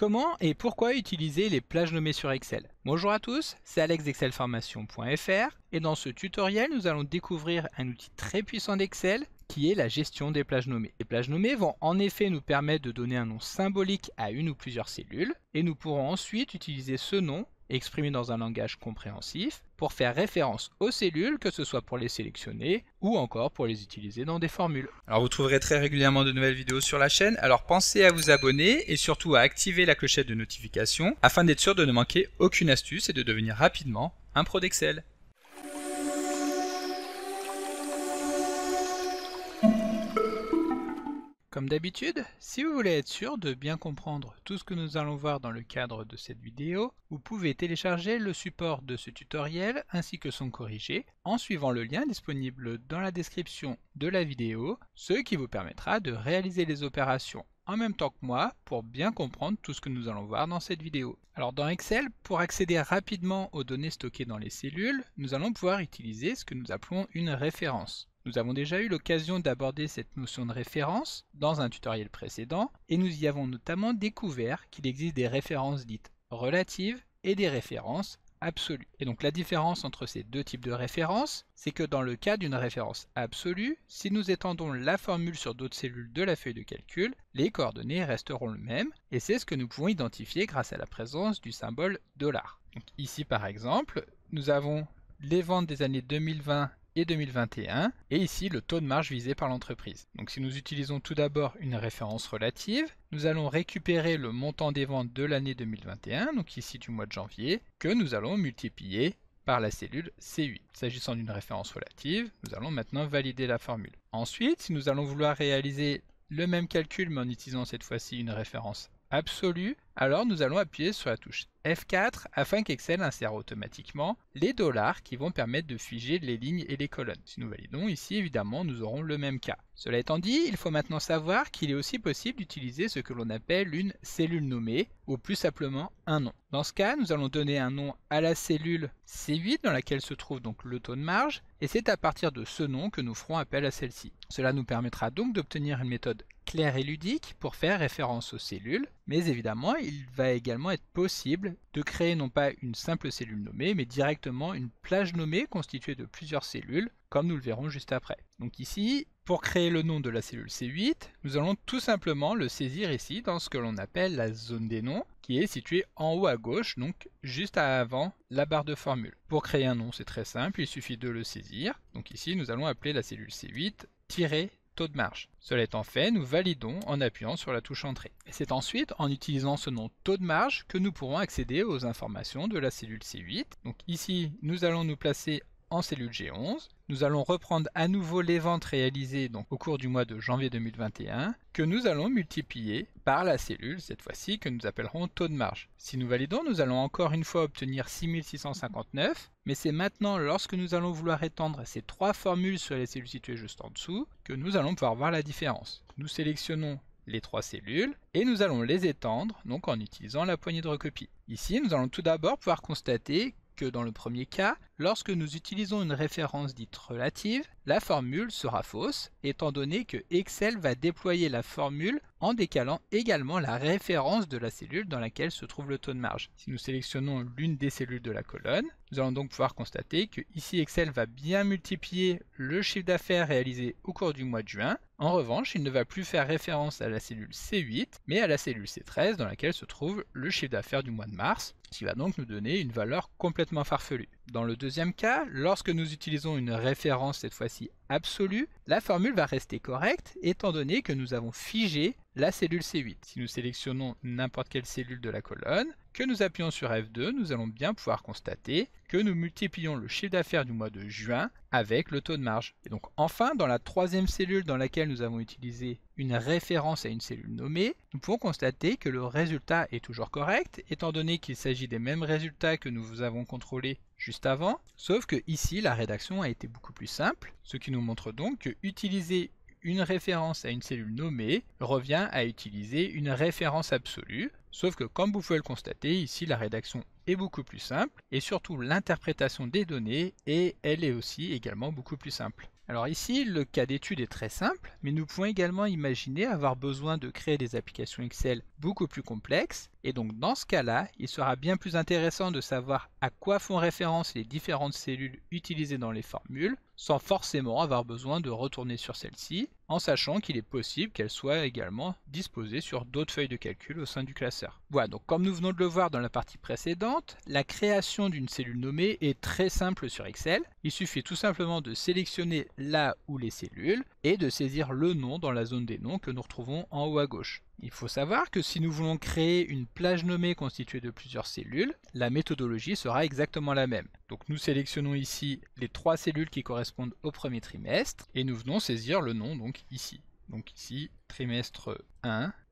Comment et pourquoi utiliser les plages nommées sur Excel Bonjour à tous, c'est Alex et dans ce tutoriel, nous allons découvrir un outil très puissant d'Excel qui est la gestion des plages nommées. Les plages nommées vont en effet nous permettre de donner un nom symbolique à une ou plusieurs cellules et nous pourrons ensuite utiliser ce nom exprimé dans un langage compréhensif, pour faire référence aux cellules, que ce soit pour les sélectionner ou encore pour les utiliser dans des formules. Alors vous trouverez très régulièrement de nouvelles vidéos sur la chaîne, alors pensez à vous abonner et surtout à activer la clochette de notification afin d'être sûr de ne manquer aucune astuce et de devenir rapidement un pro d'Excel. Comme d'habitude, si vous voulez être sûr de bien comprendre tout ce que nous allons voir dans le cadre de cette vidéo, vous pouvez télécharger le support de ce tutoriel ainsi que son corrigé en suivant le lien disponible dans la description de la vidéo, ce qui vous permettra de réaliser les opérations en même temps que moi pour bien comprendre tout ce que nous allons voir dans cette vidéo. Alors dans Excel, pour accéder rapidement aux données stockées dans les cellules, nous allons pouvoir utiliser ce que nous appelons une référence. Nous avons déjà eu l'occasion d'aborder cette notion de référence dans un tutoriel précédent et nous y avons notamment découvert qu'il existe des références dites relatives et des références absolues Et donc la différence entre ces deux types de références, c'est que dans le cas d'une référence absolue, si nous étendons la formule sur d'autres cellules de la feuille de calcul, les coordonnées resteront les mêmes, et c'est ce que nous pouvons identifier grâce à la présence du symbole dollar. ici par exemple, nous avons les ventes des années 2020 2021, et ici le taux de marge visé par l'entreprise. Donc si nous utilisons tout d'abord une référence relative, nous allons récupérer le montant des ventes de l'année 2021, donc ici du mois de janvier, que nous allons multiplier par la cellule C8. S'agissant d'une référence relative, nous allons maintenant valider la formule. Ensuite, si nous allons vouloir réaliser le même calcul mais en utilisant cette fois-ci une référence absolue, alors nous allons appuyer sur la touche F4 afin qu'Excel insère automatiquement les dollars qui vont permettre de figer les lignes et les colonnes. Si nous validons ici, évidemment, nous aurons le même cas. Cela étant dit, il faut maintenant savoir qu'il est aussi possible d'utiliser ce que l'on appelle une cellule nommée, ou plus simplement un nom. Dans ce cas, nous allons donner un nom à la cellule C8 dans laquelle se trouve donc le taux de marge, et c'est à partir de ce nom que nous ferons appel à celle-ci. Cela nous permettra donc d'obtenir une méthode clair et ludique pour faire référence aux cellules, mais évidemment il va également être possible de créer non pas une simple cellule nommée, mais directement une plage nommée constituée de plusieurs cellules, comme nous le verrons juste après. Donc ici, pour créer le nom de la cellule C8, nous allons tout simplement le saisir ici dans ce que l'on appelle la zone des noms, qui est située en haut à gauche, donc juste avant la barre de formule. Pour créer un nom, c'est très simple, il suffit de le saisir. Donc ici, nous allons appeler la cellule C8 tirer taux de marge. Cela étant fait, nous validons en appuyant sur la touche Entrée. c'est ensuite en utilisant ce nom taux de marge que nous pourrons accéder aux informations de la cellule C8. Donc ici, nous allons nous placer en cellule G11 nous allons reprendre à nouveau les ventes réalisées donc, au cours du mois de janvier 2021, que nous allons multiplier par la cellule, cette fois-ci, que nous appellerons taux de marge. Si nous validons, nous allons encore une fois obtenir 6659, mais c'est maintenant, lorsque nous allons vouloir étendre ces trois formules sur les cellules situées juste en dessous, que nous allons pouvoir voir la différence. Nous sélectionnons les trois cellules et nous allons les étendre donc en utilisant la poignée de recopie. Ici, nous allons tout d'abord pouvoir constater que dans le premier cas, Lorsque nous utilisons une référence dite relative, la formule sera fausse, étant donné que Excel va déployer la formule en décalant également la référence de la cellule dans laquelle se trouve le taux de marge. Si nous sélectionnons l'une des cellules de la colonne, nous allons donc pouvoir constater que ici Excel va bien multiplier le chiffre d'affaires réalisé au cours du mois de juin. En revanche, il ne va plus faire référence à la cellule C8, mais à la cellule C13 dans laquelle se trouve le chiffre d'affaires du mois de mars, ce qui va donc nous donner une valeur complètement farfelue. Dans le cas, lorsque nous utilisons une référence cette fois-ci absolue, la formule va rester correcte étant donné que nous avons figé la cellule C8. Si nous sélectionnons n'importe quelle cellule de la colonne, que nous appuyons sur F2, nous allons bien pouvoir constater que nous multiplions le chiffre d'affaires du mois de juin avec le taux de marge. Et donc enfin, dans la troisième cellule dans laquelle nous avons utilisé une référence à une cellule nommée, nous pouvons constater que le résultat est toujours correct, étant donné qu'il s'agit des mêmes résultats que nous avons contrôlés juste avant, sauf que ici la rédaction a été beaucoup plus simple, ce qui nous montre donc que utiliser une référence à une cellule nommée revient à utiliser une référence absolue, sauf que comme vous pouvez le constater, ici la rédaction est beaucoup plus simple, et surtout l'interprétation des données, et elle est aussi également beaucoup plus simple. Alors ici, le cas d'étude est très simple, mais nous pouvons également imaginer avoir besoin de créer des applications Excel beaucoup plus complexes, et donc dans ce cas-là, il sera bien plus intéressant de savoir à quoi font référence les différentes cellules utilisées dans les formules, sans forcément avoir besoin de retourner sur celle-ci, en sachant qu'il est possible qu'elle soit également disposée sur d'autres feuilles de calcul au sein du classeur. Voilà, donc comme nous venons de le voir dans la partie précédente, la création d'une cellule nommée est très simple sur Excel. Il suffit tout simplement de sélectionner là où les cellules et de saisir le nom dans la zone des noms que nous retrouvons en haut à gauche. Il faut savoir que si nous voulons créer une plage nommée constituée de plusieurs cellules, la méthodologie sera exactement la même. Donc nous sélectionnons ici les trois cellules qui correspondent au premier trimestre et nous venons saisir le nom donc ici. Donc ici, trimestre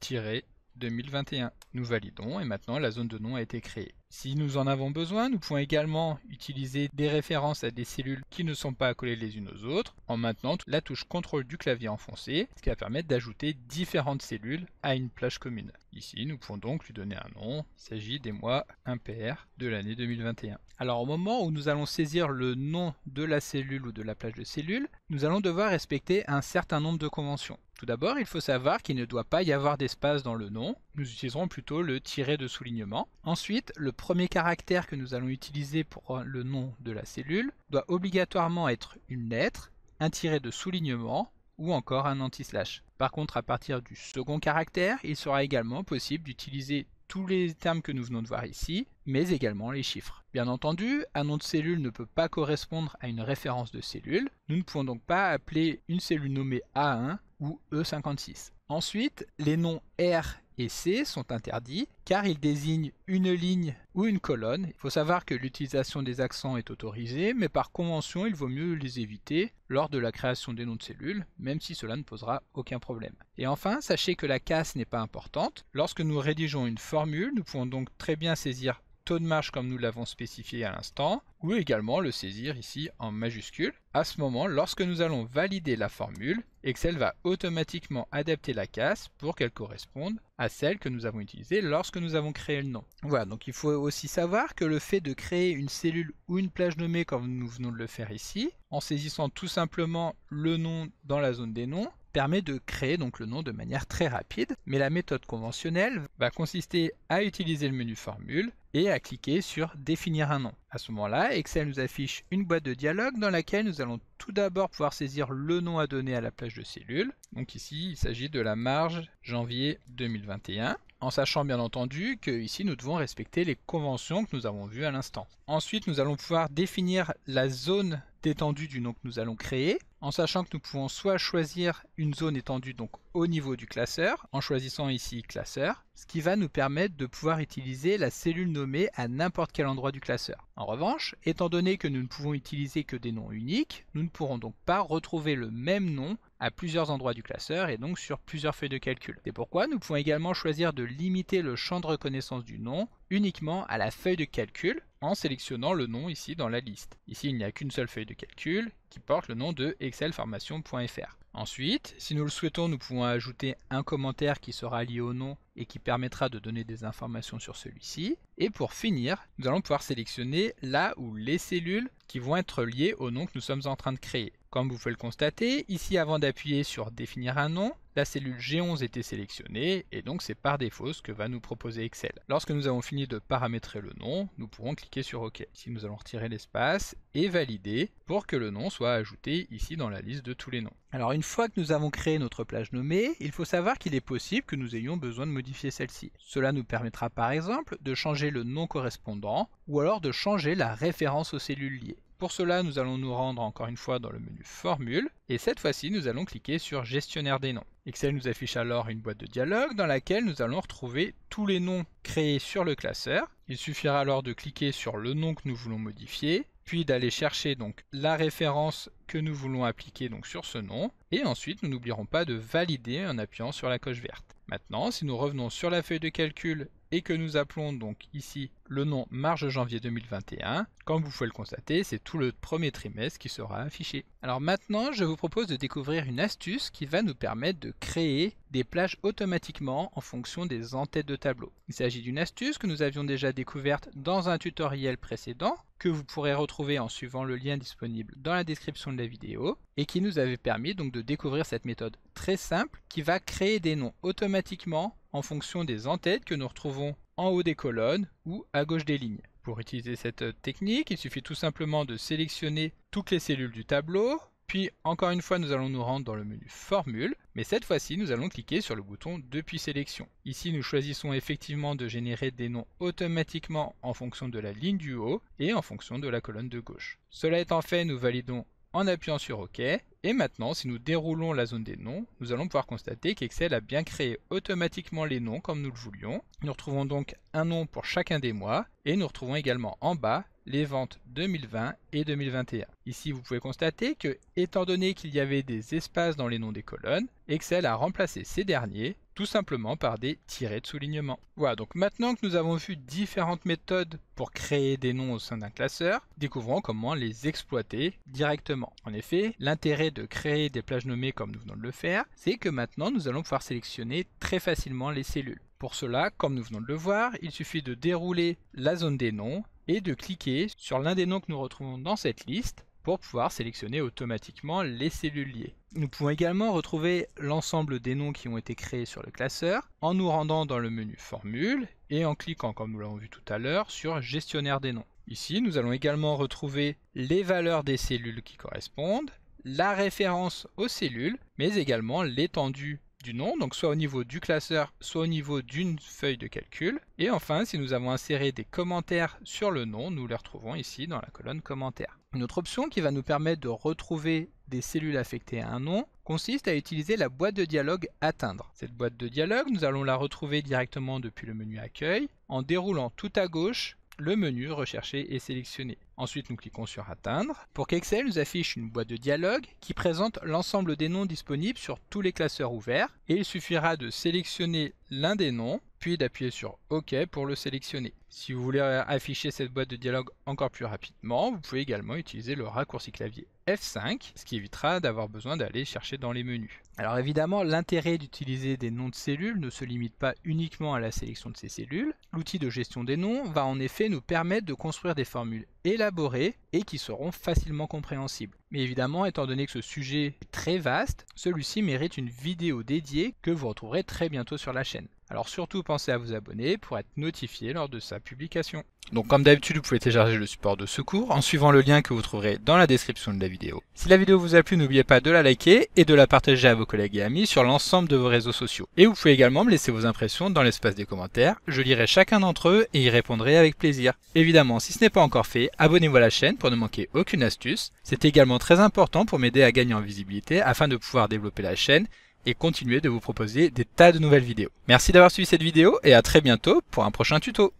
1-2021. Nous validons et maintenant la zone de nom a été créée. Si nous en avons besoin, nous pouvons également utiliser des références à des cellules qui ne sont pas collées les unes aux autres en maintenant la touche contrôle du clavier enfoncé, ce qui va permettre d'ajouter différentes cellules à une plage commune. Ici, nous pouvons donc lui donner un nom, il s'agit des mois impairs de l'année 2021. Alors au moment où nous allons saisir le nom de la cellule ou de la plage de cellules, nous allons devoir respecter un certain nombre de conventions. Tout d'abord, il faut savoir qu'il ne doit pas y avoir d'espace dans le nom, nous utiliserons plutôt le tiret de soulignement. Ensuite, le premier caractère que nous allons utiliser pour euh, le nom de la cellule doit obligatoirement être une lettre, un tiret de soulignement ou encore un anti-slash. Par contre, à partir du second caractère, il sera également possible d'utiliser tous les termes que nous venons de voir ici, mais également les chiffres. Bien entendu, un nom de cellule ne peut pas correspondre à une référence de cellule. Nous ne pouvons donc pas appeler une cellule nommée A1 ou E56. Ensuite, les noms R et C sont interdits car ils désignent une ligne ou une colonne. Il faut savoir que l'utilisation des accents est autorisée, mais par convention, il vaut mieux les éviter lors de la création des noms de cellules, même si cela ne posera aucun problème. Et enfin, sachez que la casse n'est pas importante. Lorsque nous rédigeons une formule, nous pouvons donc très bien saisir taux de marche » comme nous l'avons spécifié à l'instant, ou également le saisir ici en majuscule. À ce moment, lorsque nous allons valider la formule, Excel va automatiquement adapter la casse pour qu'elle corresponde à celle que nous avons utilisée lorsque nous avons créé le nom. Voilà, donc il faut aussi savoir que le fait de créer une cellule ou une plage nommée comme nous venons de le faire ici, en saisissant tout simplement le nom dans la zone des noms, permet de créer donc le nom de manière très rapide, mais la méthode conventionnelle va consister à utiliser le menu formule et à cliquer sur définir un nom. À ce moment-là, Excel nous affiche une boîte de dialogue dans laquelle nous allons tout d'abord pouvoir saisir le nom à donner à la plage de cellules. Donc ici, il s'agit de la marge janvier 2021 en sachant bien entendu que ici nous devons respecter les conventions que nous avons vues à l'instant. Ensuite, nous allons pouvoir définir la zone d'étendue du nom que nous allons créer en sachant que nous pouvons soit choisir une zone étendue donc au niveau du classeur, en choisissant ici classeur, ce qui va nous permettre de pouvoir utiliser la cellule nommée à n'importe quel endroit du classeur. En revanche, étant donné que nous ne pouvons utiliser que des noms uniques, nous ne pourrons donc pas retrouver le même nom à plusieurs endroits du classeur et donc sur plusieurs feuilles de calcul. C'est pourquoi nous pouvons également choisir de limiter le champ de reconnaissance du nom uniquement à la feuille de calcul en sélectionnant le nom ici dans la liste. Ici, il n'y a qu'une seule feuille de calcul qui porte le nom de excelformation.fr. Ensuite, si nous le souhaitons, nous pouvons ajouter un commentaire qui sera lié au nom et qui permettra de donner des informations sur celui-ci. Et pour finir, nous allons pouvoir sélectionner la ou les cellules qui vont être liées au nom que nous sommes en train de créer. Comme vous pouvez le constater, ici avant d'appuyer sur définir un nom, la cellule G11 était sélectionnée et donc c'est par défaut ce que va nous proposer Excel. Lorsque nous avons fini de paramétrer le nom, nous pourrons cliquer sur OK. Ici nous allons retirer l'espace et valider pour que le nom soit ajouté ici dans la liste de tous les noms. Alors une fois que nous avons créé notre plage nommée, il faut savoir qu'il est possible que nous ayons besoin de modifier celle-ci. Cela nous permettra par exemple de changer le nom correspondant ou alors de changer la référence aux cellules liées. Pour cela, nous allons nous rendre encore une fois dans le menu Formule, et cette fois-ci, nous allons cliquer sur Gestionnaire des noms. Excel nous affiche alors une boîte de dialogue dans laquelle nous allons retrouver tous les noms créés sur le classeur. Il suffira alors de cliquer sur le nom que nous voulons modifier, puis d'aller chercher donc la référence que nous voulons appliquer donc sur ce nom, et ensuite nous n'oublierons pas de valider en appuyant sur la coche verte. Maintenant, si nous revenons sur la feuille de calcul et que nous appelons donc ici le nom marge janvier 2021. Comme vous pouvez le constater, c'est tout le premier trimestre qui sera affiché. Alors maintenant, je vous propose de découvrir une astuce qui va nous permettre de créer des plages automatiquement en fonction des entêtes de tableau. Il s'agit d'une astuce que nous avions déjà découverte dans un tutoriel précédent que vous pourrez retrouver en suivant le lien disponible dans la description de la vidéo et qui nous avait permis donc de découvrir cette méthode très simple qui va créer des noms automatiquement en fonction des entêtes que nous retrouvons en haut des colonnes ou à gauche des lignes. Pour utiliser cette euh, technique, il suffit tout simplement de sélectionner toutes les cellules du tableau, puis encore une fois nous allons nous rendre dans le menu Formule, mais cette fois-ci nous allons cliquer sur le bouton Depuis sélection. Ici nous choisissons effectivement de générer des noms automatiquement en fonction de la ligne du haut et en fonction de la colonne de gauche. Cela étant fait, nous validons en appuyant sur OK et maintenant, si nous déroulons la zone des noms, nous allons pouvoir constater qu'Excel a bien créé automatiquement les noms comme nous le voulions. Nous retrouvons donc un nom pour chacun des mois et nous retrouvons également en bas les ventes 2020 et 2021. Ici, vous pouvez constater que, étant donné qu'il y avait des espaces dans les noms des colonnes, Excel a remplacé ces derniers tout simplement par des tirets de soulignement. Voilà, donc maintenant que nous avons vu différentes méthodes pour créer des noms au sein d'un classeur, découvrons comment les exploiter directement. En effet, l'intérêt de de créer des plages nommées comme nous venons de le faire, c'est que maintenant nous allons pouvoir sélectionner très facilement les cellules. Pour cela, comme nous venons de le voir, il suffit de dérouler la zone des noms et de cliquer sur l'un des noms que nous retrouvons dans cette liste pour pouvoir sélectionner automatiquement les cellules liées. Nous pouvons également retrouver l'ensemble des noms qui ont été créés sur le classeur en nous rendant dans le menu Formule et en cliquant, comme nous l'avons vu tout à l'heure, sur Gestionnaire des noms. Ici, nous allons également retrouver les valeurs des cellules qui correspondent, la référence aux cellules, mais également l'étendue du nom, donc soit au niveau du classeur, soit au niveau d'une feuille de calcul. Et enfin, si nous avons inséré des commentaires sur le nom, nous les retrouvons ici dans la colonne commentaires. Une autre option qui va nous permettre de retrouver des cellules affectées à un nom consiste à utiliser la boîte de dialogue atteindre. Cette boîte de dialogue, nous allons la retrouver directement depuis le menu accueil en déroulant tout à gauche le menu Rechercher et sélectionner. Ensuite, nous cliquons sur Atteindre pour qu'Excel nous affiche une boîte de dialogue qui présente l'ensemble des noms disponibles sur tous les classeurs ouverts et il suffira de sélectionner l'un des noms puis d'appuyer sur OK pour le sélectionner. Si vous voulez afficher cette boîte de dialogue encore plus rapidement, vous pouvez également utiliser le raccourci clavier F5, ce qui évitera d'avoir besoin d'aller chercher dans les menus. Alors évidemment, l'intérêt d'utiliser des noms de cellules ne se limite pas uniquement à la sélection de ces cellules. L'outil de gestion des noms va en effet nous permettre de construire des formules élaborées et qui seront facilement compréhensibles. Mais évidemment, étant donné que ce sujet est très vaste, celui-ci mérite une vidéo dédiée que vous retrouverez très bientôt sur la chaîne. Alors surtout pensez à vous abonner pour être notifié lors de sa publication. Donc comme d'habitude, vous pouvez télécharger le support de secours en suivant le lien que vous trouverez dans la description de la vidéo. Si la vidéo vous a plu, n'oubliez pas de la liker et de la partager à vos collègues et amis sur l'ensemble de vos réseaux sociaux. Et vous pouvez également me laisser vos impressions dans l'espace des commentaires, je lirai chacun d'entre eux et y répondrai avec plaisir. Évidemment, si ce n'est pas encore fait, abonnez-vous à la chaîne pour ne manquer aucune astuce. C'est également très important pour m'aider à gagner en visibilité afin de pouvoir développer la chaîne et continuer de vous proposer des tas de nouvelles vidéos. Merci d'avoir suivi cette vidéo et à très bientôt pour un prochain tuto.